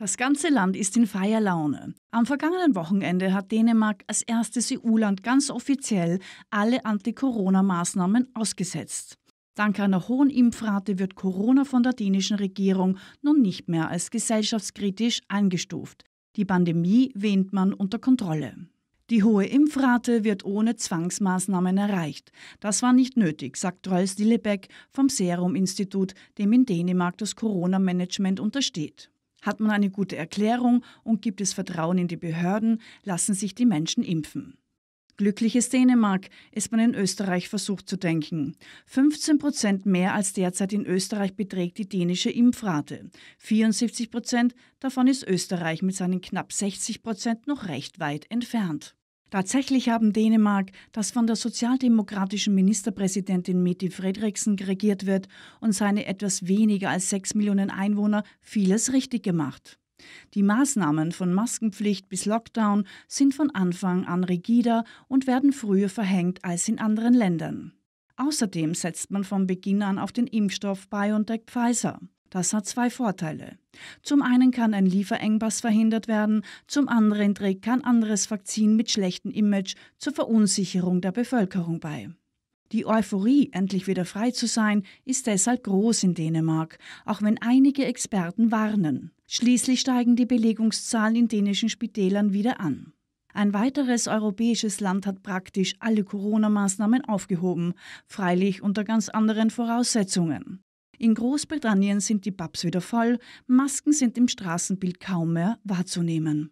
Das ganze Land ist in Feierlaune. Am vergangenen Wochenende hat Dänemark als erstes EU-Land ganz offiziell alle Anti-Corona-Maßnahmen ausgesetzt. Dank einer hohen Impfrate wird Corona von der dänischen Regierung nun nicht mehr als gesellschaftskritisch eingestuft. Die Pandemie wähnt man unter Kontrolle. Die hohe Impfrate wird ohne Zwangsmaßnahmen erreicht. Das war nicht nötig, sagt Rolf Dillebeck vom Serum-Institut, dem in Dänemark das Corona-Management untersteht. Hat man eine gute Erklärung und gibt es Vertrauen in die Behörden, lassen sich die Menschen impfen. Glückliches Dänemark ist man in Österreich versucht zu denken. 15 Prozent mehr als derzeit in Österreich beträgt die dänische Impfrate. 74 Prozent davon ist Österreich mit seinen knapp 60 Prozent noch recht weit entfernt. Tatsächlich haben Dänemark, das von der sozialdemokratischen Ministerpräsidentin Mette Frederiksen regiert wird und seine etwas weniger als sechs Millionen Einwohner, vieles richtig gemacht. Die Maßnahmen von Maskenpflicht bis Lockdown sind von Anfang an rigider und werden früher verhängt als in anderen Ländern. Außerdem setzt man von Beginn an auf den Impfstoff BioNTech Pfizer. Das hat zwei Vorteile. Zum einen kann ein Lieferengpass verhindert werden, zum anderen trägt kein anderes Vakzin mit schlechtem Image zur Verunsicherung der Bevölkerung bei. Die Euphorie, endlich wieder frei zu sein, ist deshalb groß in Dänemark, auch wenn einige Experten warnen. Schließlich steigen die Belegungszahlen in dänischen Spitälern wieder an. Ein weiteres europäisches Land hat praktisch alle Corona-Maßnahmen aufgehoben, freilich unter ganz anderen Voraussetzungen. In Großbritannien sind die Pubs wieder voll, Masken sind im Straßenbild kaum mehr wahrzunehmen.